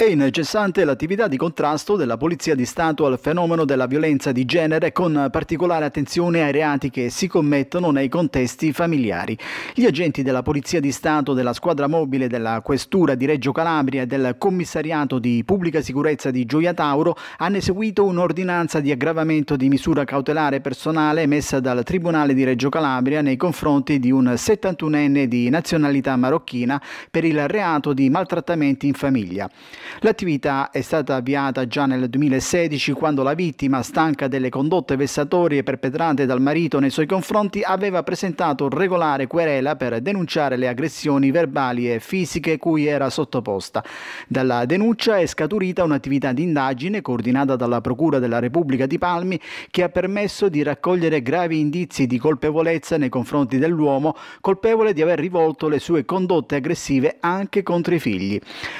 È incessante l'attività di contrasto della Polizia di Stato al fenomeno della violenza di genere con particolare attenzione ai reati che si commettono nei contesti familiari. Gli agenti della Polizia di Stato, della squadra mobile della Questura di Reggio Calabria e del Commissariato di Pubblica Sicurezza di Gioia Tauro hanno eseguito un'ordinanza di aggravamento di misura cautelare personale emessa dal Tribunale di Reggio Calabria nei confronti di un 71enne di nazionalità marocchina per il reato di maltrattamenti in famiglia. L'attività è stata avviata già nel 2016 quando la vittima, stanca delle condotte vessatorie perpetrate dal marito nei suoi confronti, aveva presentato regolare querela per denunciare le aggressioni verbali e fisiche cui era sottoposta. Dalla denuncia è scaturita un'attività di indagine coordinata dalla Procura della Repubblica di Palmi che ha permesso di raccogliere gravi indizi di colpevolezza nei confronti dell'uomo colpevole di aver rivolto le sue condotte aggressive anche contro i figli.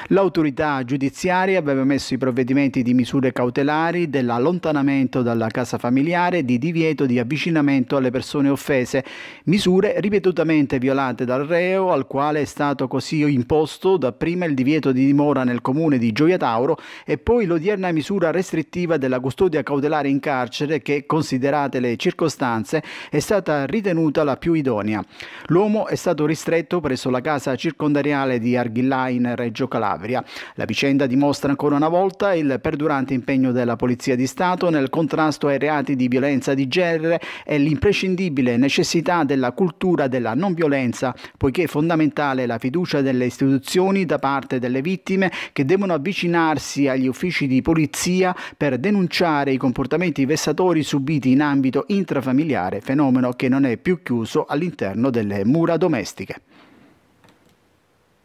L'autorità giudiziaria giudiziaria aveva messo i provvedimenti di misure cautelari, dell'allontanamento dalla casa familiare, di divieto di avvicinamento alle persone offese, misure ripetutamente violate dal reo al quale è stato così imposto dapprima il divieto di dimora nel comune di Gioia Tauro e poi l'odierna misura restrittiva della custodia cautelare in carcere che, considerate le circostanze, è stata ritenuta la più idonea. L'uomo è stato ristretto presso la casa circondariale di Arghillà in Reggio Calabria. La vicenda vicenda dimostra ancora una volta il perdurante impegno della Polizia di Stato nel contrasto ai reati di violenza di genere e l'imprescindibile necessità della cultura della non violenza, poiché è fondamentale la fiducia delle istituzioni da parte delle vittime che devono avvicinarsi agli uffici di polizia per denunciare i comportamenti vessatori subiti in ambito intrafamiliare, fenomeno che non è più chiuso all'interno delle mura domestiche.